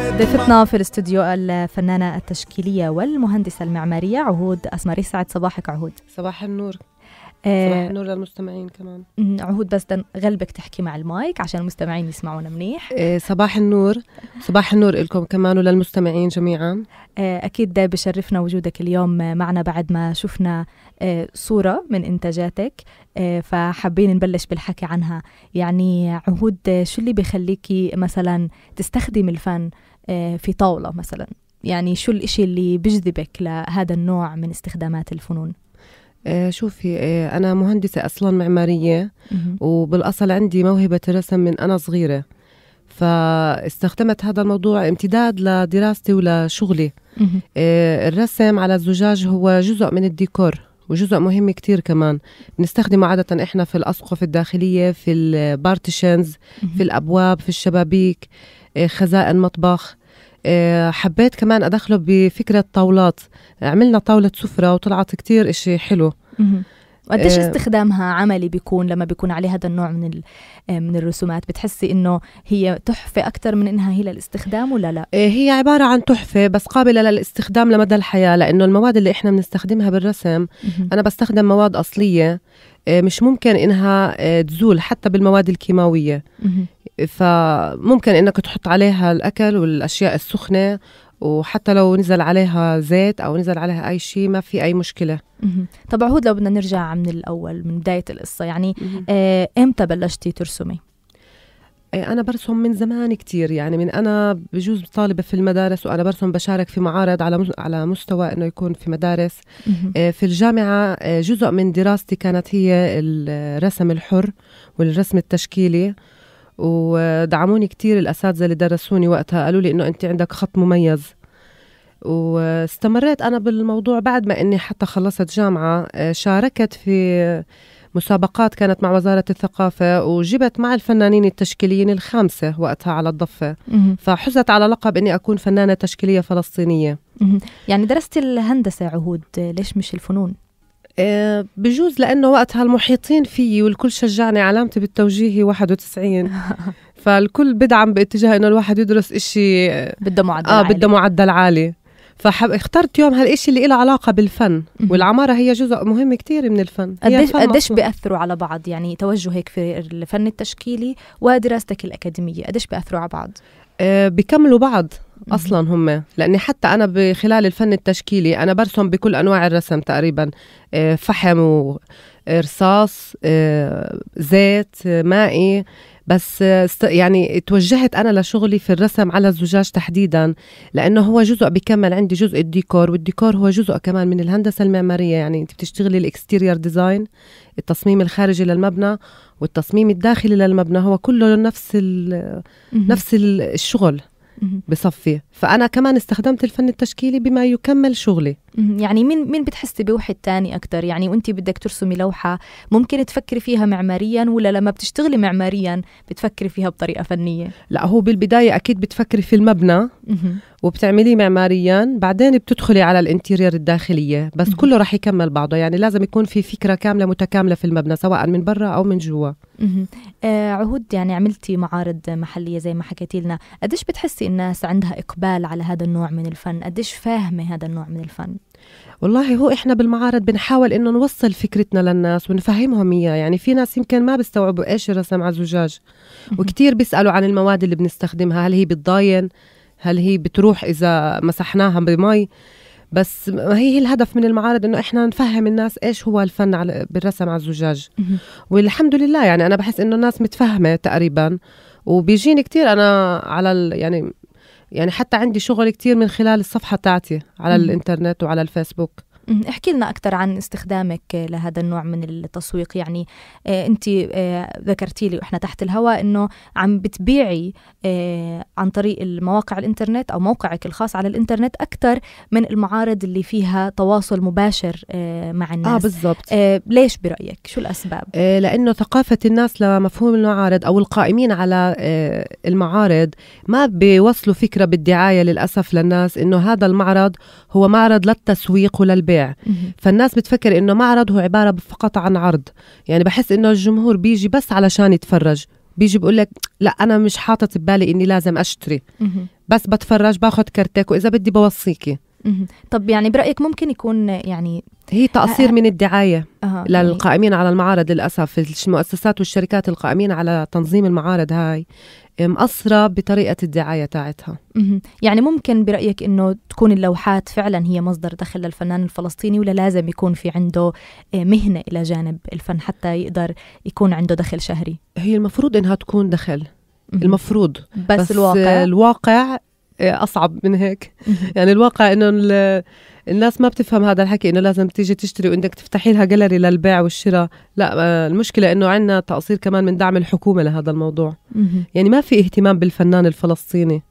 ضيفتنا في الاستوديو الفنانة التشكيلية والمهندسة المعمارية عهود أسمري سعد صباحك عهود صباح النور صباح النور آه، للمستمعين كمان عهود بس غلبك تحكي مع المايك عشان المستمعين يسمعونا منيح آه، صباح النور صباح النور لكم كمان وللمستمعين جميعا آه، اكيد بشرفنا وجودك اليوم معنا بعد ما شفنا صوره من انتاجاتك فحابين نبلش بالحكي عنها يعني عهود شو اللي بخليكي مثلا تستخدم الفن في طاوله مثلا يعني شو الإشي اللي بجذبك لهذا النوع من استخدامات الفنون آه، شوفي آه، أنا مهندسة أصلا معمارية وبالأصل عندي موهبة الرسم من أنا صغيرة فاستخدمت هذا الموضوع امتداد لدراستي ولشغلي آه، الرسم على الزجاج هو جزء من الديكور وجزء مهم كتير كمان بنستخدمه عادة إحنا في الأسقف الداخلية في البارتيشنز في الأبواب في الشبابيك خزائن مطبخ آه، حبيت كمان أدخله بفكرة طاولات عملنا طاولة سفرة وطلعت كتير إشي حلو وقديش آه، استخدامها عملي بيكون لما بيكون عليه هذا النوع من آه، من الرسومات بتحسي انه هي تحفه اكثر من انها هي للاستخدام ولا لا هي عباره عن تحفه بس قابله للاستخدام لمدى الحياه لانه المواد اللي احنا بنستخدمها بالرسم انا بستخدم مواد اصليه مش ممكن انها تزول حتى بالمواد الكيماويه فممكن انك تحط عليها الاكل والاشياء السخنه وحتى لو نزل عليها زيت او نزل عليها اي شيء ما في اي مشكله طب عهود لو بدنا نرجع من الاول من بدايه القصه يعني آه امتى بلشتي ترسمي إيه، انا برسم من زمان كتير يعني من انا بجوز طالبه في المدارس وانا برسم بشارك في معارض على على مستوى انه يكون في مدارس إيه، في الجامعه إيه، جزء من دراستي كانت هي الرسم الحر والرسم التشكيلي ودعموني كثير الاساتذه اللي درسوني وقتها قالوا لي انه انت عندك خط مميز واستمريت انا بالموضوع بعد ما اني حتى خلصت جامعه آه، شاركت في مسابقات كانت مع وزارة الثقافة وجبت مع الفنانين التشكيليين الخامسة وقتها على الضفة فحزت على لقب أني أكون فنانة تشكيلية فلسطينية يعني درست الهندسة عهود آه، ليش مش الفنون؟ آه، بجوز لانه وقتها المحيطين فيي والكل شجعني علامتي بالتوجيهي 91 فالكل بدعم باتجاه انه الواحد يدرس إشي بده معدل اه بده معدل عالي فاخترت يوم هالإشي اللي له علاقة بالفن والعمارة هي جزء مهم كتير من الفن قديش قديش بيأثروا على بعض يعني توجهك في الفن التشكيلي ودراستك الأكاديمية قديش بيأثروا على بعض؟ أه بيكملوا بعض اصلا هم لاني حتى انا بخلال الفن التشكيلي انا برسم بكل انواع الرسم تقريبا آه، فحم ورصاص آه، زيت آه، مائي بس يعني توجهت انا لشغلي في الرسم على الزجاج تحديدا لانه هو جزء بكمل عندي جزء الديكور والديكور هو جزء كمان من الهندسه المعماريه يعني انت بتشتغلي الاكستيرير ديزاين التصميم الخارجي للمبنى والتصميم الداخلي للمبنى هو كله نفس نفس الشغل بصفي فانا كمان استخدمت الفن التشكيلي بما يكمل شغلي يعني مين مين بتحسي بوحي الثاني اكثر يعني وانت بدك ترسمي لوحه ممكن تفكري فيها معماريا ولا لما بتشتغلي معماريا بتفكري فيها بطريقه فنيه لا هو بالبدايه اكيد بتفكري في المبنى وبتعمليه معماريا بعدين بتدخلي على الانتيرير الداخليه بس مم. كله رح يكمل بعضه يعني لازم يكون في فكره كامله متكامله في المبنى سواء من برا او من جوا آه عهود يعني عملتي معارض محليه زي ما حكيتي لنا قديش بتحسي الناس عندها اقبال على هذا النوع من الفن قديش فاهمه هذا النوع من الفن والله هو احنا بالمعارض بنحاول انه نوصل فكرتنا للناس ونفهمهم اياه يعني في ناس يمكن ما بيستوعبوا ايش الرسم على الزجاج وكثير بيسالوا عن المواد اللي بنستخدمها هل هي بتضاين هل هي بتروح اذا مسحناها بمي بس هي الهدف من المعارض انه احنا نفهم الناس ايش هو الفن على بالرسم على الزجاج والحمد لله يعني انا بحس انه الناس متفهمه تقريبا وبيجيني كثير انا على ال يعني يعني حتى عندي شغل كثير من خلال الصفحه تاعتي على الانترنت وعلى الفيسبوك احكي لنا أكثر عن استخدامك آه، لهذا النوع من التسويق يعني آه، أنت آه، ذكرتي لي وإحنا تحت الهواء أنه عم بتبيعي عن طريق المواقع الإنترنت أو موقعك الخاص على الإنترنت أكثر من المعارض اللي فيها تواصل مباشر مع الناس آه بالضبط ليش برأيك؟ شو الأسباب؟ لأنه ثقافة الناس لمفهوم المعارض أو القائمين على المعارض ما بيوصلوا فكرة بالدعاية للأسف للناس أنه هذا المعرض هو معرض للتسويق وللبيع بيع فالناس بتفكر انه معرض هو عباره فقط عن عرض يعني بحس انه الجمهور بيجي بس علشان يتفرج بيجي بقول لك لا انا مش حاطط ببالي اني لازم اشتري بس بتفرج باخذ كرتك واذا بدي بوصيكي طب يعني برايك ممكن يكون يعني هي تقصير من الدعايه أه. للقائمين على المعارض للاسف المؤسسات والشركات القائمين على تنظيم المعارض هاي مقصره بطريقه الدعايه تاعتها يعني ممكن برايك انه تكون اللوحات فعلا هي مصدر دخل للفنان الفلسطيني ولا لازم يكون في عنده آه، مهنه الى جانب الفن حتى يقدر يكون عنده دخل شهري هي المفروض انها تكون دخل المفروض بس, بس الواقع الواقع آه، اصعب من هيك يعني الواقع انه الناس ما بتفهم هذا الحكي انه لازم تيجي تشتري وانك تفتحي لها جاليري للبيع والشراء لا آه، المشكله انه عندنا تقصير كمان من دعم الحكومه لهذا الموضوع يعني ما في اهتمام بالفنان الفلسطيني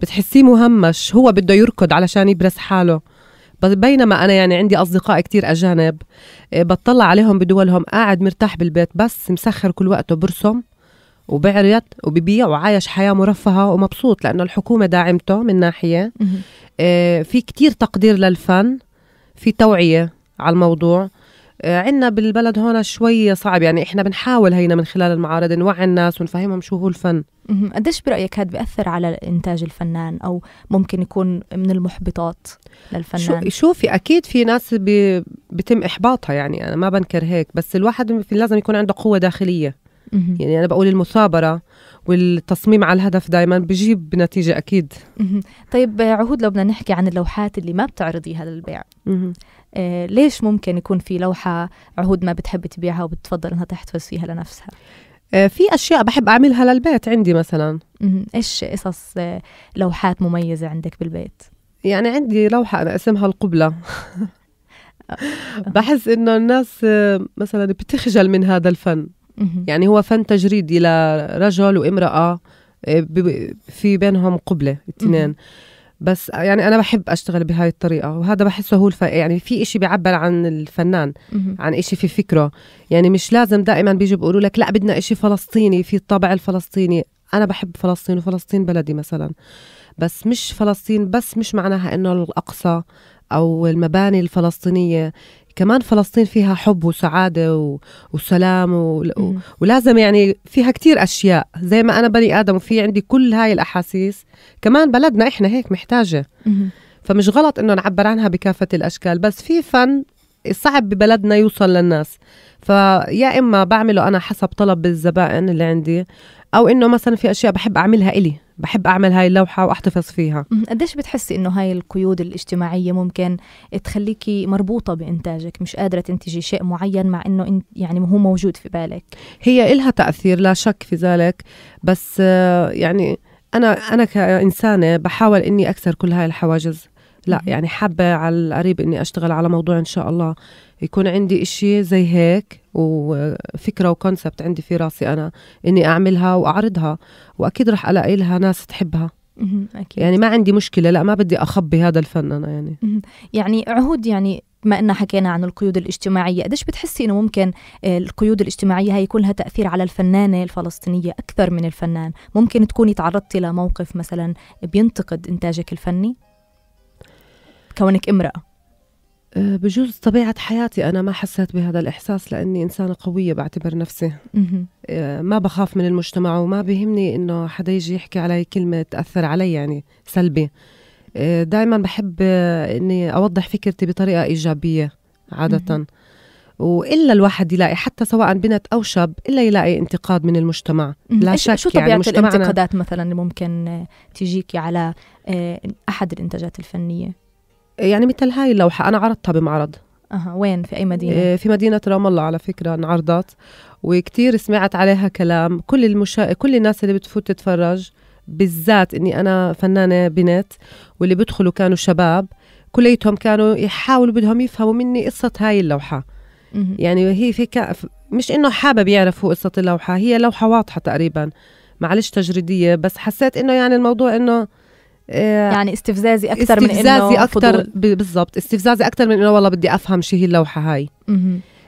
بتحسيه مهمش هو بده يركض علشان يبرز حاله بينما انا يعني عندي اصدقاء كتير اجانب آه، بطلع عليهم بدولهم قاعد مرتاح بالبيت بس مسخر كل وقته برسم وبعرض وببيع وعايش حياة مرفهة ومبسوط لأنه الحكومة داعمته من ناحية آه في كتير تقدير للفن في توعية على الموضوع آه عندنا بالبلد هون شوي صعب يعني احنا بنحاول هينا من خلال المعارض نوعي الناس ونفهمهم شو هو الفن قديش برأيك هذا بيأثر على إنتاج الفنان أو ممكن يكون من المحبطات للفنان شو شوفي أكيد في ناس بي بتم إحباطها يعني أنا ما بنكر هيك بس الواحد لازم يكون عنده قوة داخلية مم. يعني انا بقول المثابره والتصميم على الهدف دائما بجيب نتيجه اكيد مم. طيب عهود لو بدنا نحكي عن اللوحات اللي ما بتعرضيها للبيع مم. آه ليش ممكن يكون في لوحه عهود ما بتحب تبيعها وبتفضل انها تحتفظ فيها لنفسها آه في اشياء بحب اعملها للبيت عندي مثلا مم. ايش قصص آه، لوحات مميزه عندك بالبيت يعني عندي لوحه انا اسمها القبله آه. بحس انه الناس آه، مثلا بتخجل من هذا الفن يعني هو فن تجريدي لرجل وامرأة آه، في بينهم قبلة اثنين بس يعني انا بحب اشتغل بهاي الطريقه وهذا بحسه هو الف... يعني في إشي بيعبر عن الفنان عن إشي في فكره يعني مش لازم دائما بيجوا بيقولوا لك لا بدنا إشي فلسطيني في الطابع الفلسطيني انا بحب فلسطين وفلسطين بلدي مثلا بس مش فلسطين بس مش معناها انه الاقصى او المباني الفلسطينيه كمان فلسطين فيها حب وسعادة و... وسلام و... و... ولازم يعني فيها كتير أشياء زي ما أنا بني آدم وفي عندي كل هاي الأحاسيس كمان بلدنا إحنا هيك محتاجة مم. فمش غلط إنه نعبر عنها بكافة الأشكال بس في فن صعب ببلدنا يوصل للناس فيا اما بعمله انا حسب طلب الزبائن اللي عندي او انه مثلا في اشياء بحب اعملها الي بحب اعمل هاي اللوحه واحتفظ فيها قديش بتحسي انه هاي القيود الاجتماعيه ممكن تخليكي مربوطه بانتاجك مش قادره تنتجي شيء معين مع انه انت يعني هو موجود في بالك هي إلها تاثير لا شك في ذلك بس آه، يعني انا انا كانسانه بحاول اني اكسر كل هاي الحواجز لا يعني حابه على القريب اني اشتغل على موضوع ان شاء الله يكون عندي إشي زي هيك وفكرة وكونسبت عندي في راسي أنا إني أعملها وأعرضها وأكيد رح ألاقي لها ناس تحبها أكيد. يعني ما عندي مشكلة لا ما بدي أخبي هذا الفن أنا يعني يعني عهود يعني بما أن حكينا عن القيود الاجتماعية قديش بتحسي أنه ممكن آه، القيود الاجتماعية هي يكون لها تأثير على الفنانة الفلسطينية أكثر من الفنان ممكن تكوني تعرضتي لموقف مثلا بينتقد إنتاجك الفني كونك امرأة آه، بجوز طبيعة حياتي أنا ما حسيت بهذا الإحساس لأني إنسانة قوية بعتبر نفسي آه، ما بخاف من المجتمع وما بيهمني إنه حدا يجي يحكي علي كلمة تأثر علي يعني سلبي آه، دائما بحب إني أوضح فكرتي بطريقة إيجابية عادة والا الواحد يلاقي حتى سواء بنت او شاب الا يلاقي انتقاد من المجتمع لا شك شو طبيعه يعني الانتقادات مثلا اللي ممكن تجيكي على احد الانتاجات الفنيه يعني مثل هاي اللوحة أنا عرضتها بمعرض أه. وين في أي مدينة؟ آه، في مدينة رام الله على فكرة انعرضت وكتير سمعت عليها كلام كل المشا... كل الناس اللي بتفوت تتفرج بالذات اني انا فنانه بنت واللي بيدخلوا كانوا شباب كليتهم كانوا يحاولوا بدهم يفهموا مني قصه هاي اللوحه يعني هي في ك... مش انه حابب يعرفوا قصه اللوحه هي لوحه واضحه تقريبا معلش تجريديه بس حسيت انه يعني الموضوع انه آه، يعني استفزازي اكثر من انه استفزازي اكثر بالضبط استفزازي اكثر من انه والله بدي افهم شو هي اللوحه هاي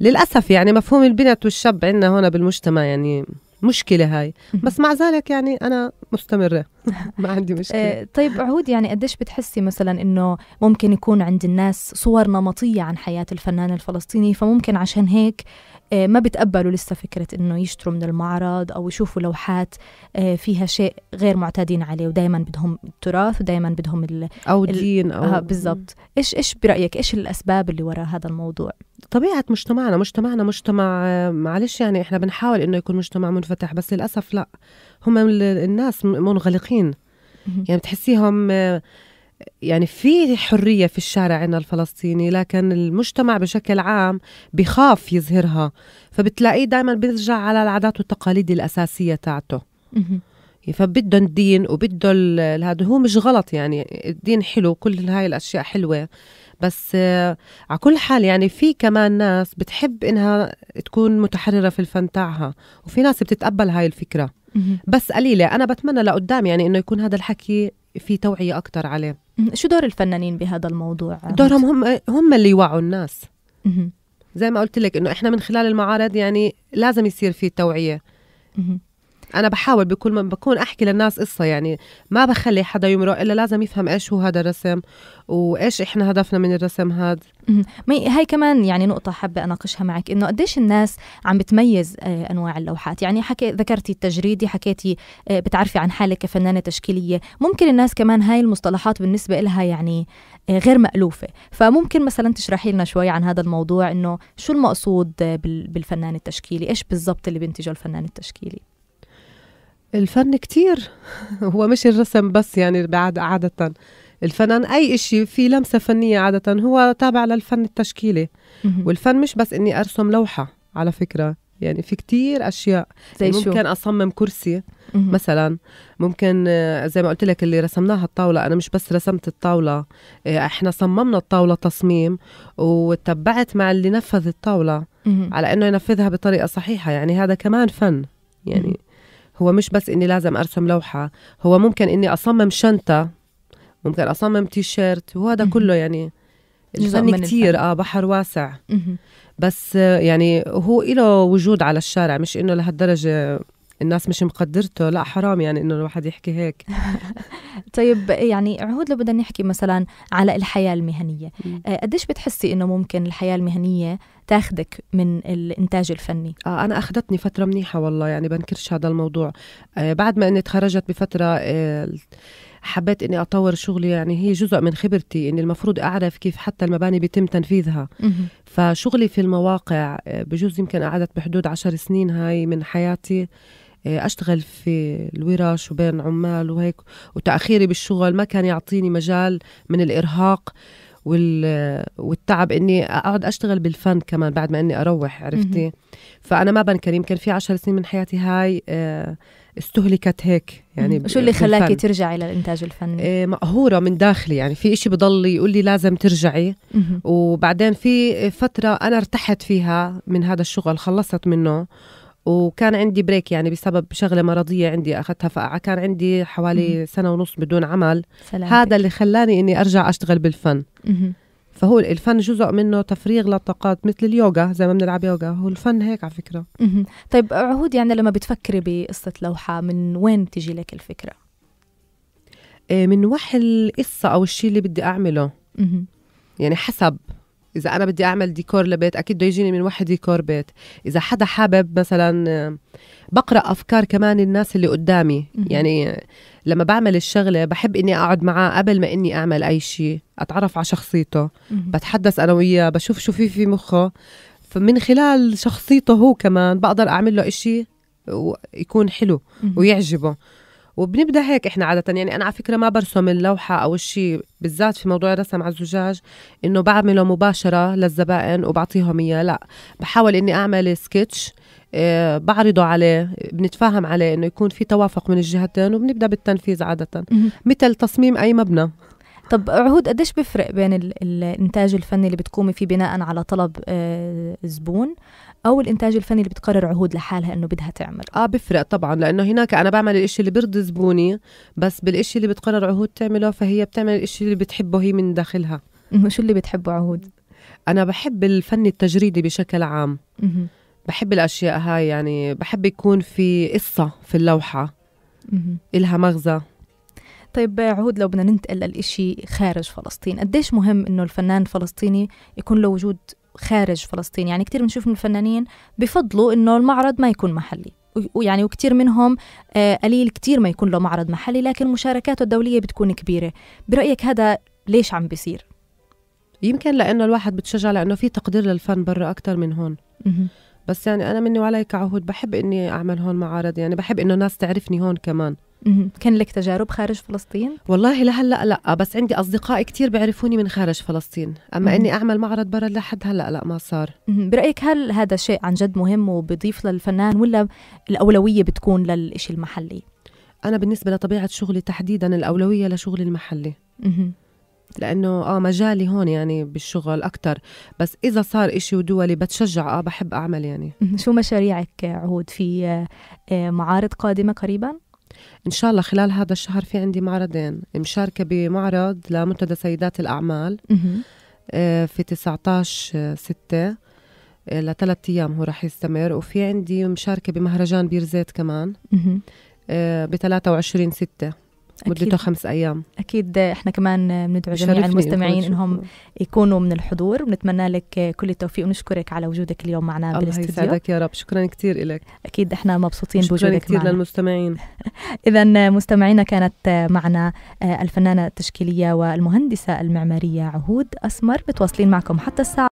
للاسف يعني مفهوم البنت والشاب عندنا هنا بالمجتمع يعني مشكله هاي بس مع ذلك يعني انا مستمره ما عندي مشكله آه، طيب عهود يعني قديش بتحسي مثلا انه ممكن يكون عند الناس صور نمطيه عن حياه الفنان الفلسطيني فممكن عشان هيك آه، ما بتقبلوا لسه فكرة إنه يشتروا من المعرض أو يشوفوا لوحات آه، فيها شيء غير معتادين عليه ودائما بدهم التراث ودائما بدهم ال أو دين أو بالضبط إيش إيش برأيك إيش الأسباب اللي وراء هذا الموضوع؟ طبيعة مجتمعنا مجتمعنا مجتمع معلش يعني إحنا بنحاول إنه يكون مجتمع منفتح بس للأسف لأ هم الناس منغلقين يعني بتحسيهم يعني في حريه في الشارع عندنا الفلسطيني لكن المجتمع بشكل عام بخاف يظهرها فبتلاقيه دائما بيرجع على العادات والتقاليد الاساسيه تاعته يعني فبده الدين وبده هذا هو مش غلط يعني الدين حلو كل هاي الاشياء حلوه بس آه، على كل حال يعني في كمان ناس بتحب انها تكون متحرره في الفن تاعها وفي ناس بتتقبل هاي الفكره بس قليله انا بتمنى لقدام يعني انه يكون هذا الحكي في توعيه اكثر عليه شو دور الفنانين بهذا الموضوع دورهم هم هم اللي يوعوا الناس زي ما قلت لك انه احنا من خلال المعارض يعني لازم يصير في توعيه انا بحاول بكل ما بكون احكي للناس قصه يعني ما بخلي حدا يمرق الا لازم يفهم ايش هو هذا الرسم وايش احنا هدفنا من الرسم هذا هاي كمان يعني نقطة حابة أناقشها معك إنه قديش الناس عم بتميز آه، أنواع اللوحات يعني حكي ذكرتي التجريدي حكيتي آه، بتعرفي عن حالك كفنانة تشكيلية ممكن الناس كمان هاي المصطلحات بالنسبة لها يعني آه، غير مألوفة فممكن مثلا تشرحي لنا شوي عن هذا الموضوع إنه شو المقصود بالفنان التشكيلي إيش بالضبط اللي بينتجه الفنان التشكيلي الفن كتير هو مش الرسم بس يعني بعد عادة الفنان أي إشي في لمسة فنية عادة هو تابع للفن التشكيلي والفن مش بس إني أرسم لوحة على فكرة يعني في كتير أشياء زي يعني ممكن شو؟ أصمم كرسي مثلا ممكن آه، زي ما قلت لك اللي رسمناها الطاولة أنا مش بس رسمت الطاولة آه، إحنا صممنا الطاولة تصميم وتبعت مع اللي نفذ الطاولة على إنه ينفذها بطريقة صحيحة يعني هذا كمان فن يعني هو مش بس اني لازم ارسم لوحه هو ممكن اني اصمم شنطه ممكن اصمم تي شيرت وهذا كله يعني الفن كثير اه بحر واسع بس يعني هو له وجود على الشارع مش انه لهالدرجه الناس مش مقدرته لا حرام يعني انه الواحد يحكي هيك طيب يعني عهود لو بدنا نحكي مثلا على الحياه المهنيه آه، قديش بتحسي انه ممكن الحياه المهنيه تاخدك من الانتاج الفني آه انا اخذتني فتره منيحه والله يعني بنكرش هذا الموضوع آه بعد ما اني تخرجت بفتره آه حبيت اني اطور شغلي يعني هي جزء من خبرتي اني المفروض اعرف كيف حتى المباني بيتم تنفيذها فشغلي في المواقع آه، بجوز يمكن قعدت بحدود عشر سنين هاي من حياتي اشتغل في الورش وبين عمال وهيك وتاخيري بالشغل ما كان يعطيني مجال من الارهاق والتعب اني اقعد اشتغل بالفن كمان بعد ما اني اروح عرفتي فانا ما بنكر يمكن في عشر سنين من حياتي هاي آه، استهلكت هيك يعني شو اللي خلاكي ترجعي للانتاج الفني آه، مقهوره من داخلي يعني في إشي بضل يقول لي لازم ترجعي وبعدين في فتره انا ارتحت فيها من هذا الشغل خلصت منه وكان عندي بريك يعني بسبب شغله مرضيه عندي اخذتها فكان عندي حوالي مم. سنه ونص بدون عمل سلامتك. هذا اللي خلاني اني ارجع اشتغل بالفن مم. فهو الفن جزء منه تفريغ للطاقات مثل اليوغا زي ما بنلعب يوغا هو الفن هيك على فكره مم. طيب عهود يعني لما بتفكري بقصه لوحه من وين بتجي لك الفكره إيه، من وحي القصه او الشيء اللي بدي اعمله مم. يعني حسب اذا انا بدي اعمل ديكور لبيت اكيد بده يجيني من واحد ديكور بيت اذا حدا حابب مثلا آه، بقرا افكار كمان الناس اللي قدامي يعني لما بعمل الشغله بحب اني اقعد معاه قبل ما اني اعمل اي شيء اتعرف على شخصيته بتحدث انا وياه بشوف شو في في مخه فمن خلال شخصيته هو كمان بقدر اعمل له إشي ويكون حلو ويعجبه وبنبدا هيك احنا عاده يعني انا على فكره ما برسم اللوحه او الشيء بالذات في موضوع الرسم على الزجاج انه بعمله مباشره للزبائن وبعطيهم اياه لا بحاول اني اعمل سكتش آه، بعرضه عليه بنتفاهم عليه انه يكون في توافق من الجهتين وبنبدا بالتنفيذ عاده مثل تصميم اي مبنى طب عهود قديش بيفرق بين الانتاج الفني اللي بتقومي فيه بناء على طلب آه، زبون او الانتاج الفني اللي بتقرر عهود لحالها انه بدها تعمل اه بفرق طبعا لانه هناك انا بعمل الاشي اللي برضي زبوني بس بالاشي اللي بتقرر عهود تعمله فهي بتعمل الاشي اللي بتحبه هي من داخلها شو اللي بتحبه عهود انا بحب الفن التجريدي بشكل عام م-م. بحب الاشياء هاي يعني بحب يكون في قصه في اللوحه م إلها مغزى طيب عهود لو بدنا ننتقل للإشي خارج فلسطين قديش مهم إنه الفنان الفلسطيني يكون له وجود خارج فلسطين يعني كثير بنشوف من الفنانين بفضلوا إنه المعرض ما يكون محلي ويعني وكثير منهم آه، قليل كثير ما يكون له معرض محلي لكن مشاركاته الدولية بتكون كبيرة برأيك هذا ليش عم بيصير؟ يمكن لأنه الواحد بتشجع لأنه في تقدير للفن برا أكثر من هون بس يعني أنا مني وعلي كعهود بحب إني أعمل هون معارض يعني بحب إنه الناس تعرفني هون كمان كان لك تجارب خارج فلسطين؟ والله لهلا لا بس عندي اصدقاء كثير بيعرفوني من خارج فلسطين، اما مم. اني اعمل معرض برا لحد هلا لا ما صار. مم. برايك هل هذا شيء عن جد مهم وبضيف للفنان ولا الاولويه بتكون للشيء المحلي؟ انا بالنسبه لطبيعه شغلي تحديدا الاولويه لشغلي المحلي. مم. لانه اه مجالي هون يعني بالشغل اكثر بس اذا صار إشي ودولي بتشجع اه بحب اعمل يعني شو مشاريعك عهود في آه، آه، معارض قادمه قريبا ان شاء الله خلال هذا الشهر في عندي معرضين مشاركه بمعرض لمنتدى سيدات الاعمال آه، في 19 ستة آه، لثلاث ايام هو راح يستمر وفي عندي مشاركه بمهرجان بيرزيت كمان آه، ب 23 ستة مدته خمس ايام اكيد احنا كمان بندعو جميع المستمعين انهم يكونوا من الحضور بنتمنى لك كل التوفيق ونشكرك على وجودك اليوم معنا الله الله يسعدك يا رب شكرا كثير لك اكيد احنا مبسوطين بوجودك معنا شكرا كثير للمستمعين اذا مستمعينا كانت معنا الفنانه التشكيليه والمهندسه المعماريه عهود اسمر متواصلين معكم حتى الساعه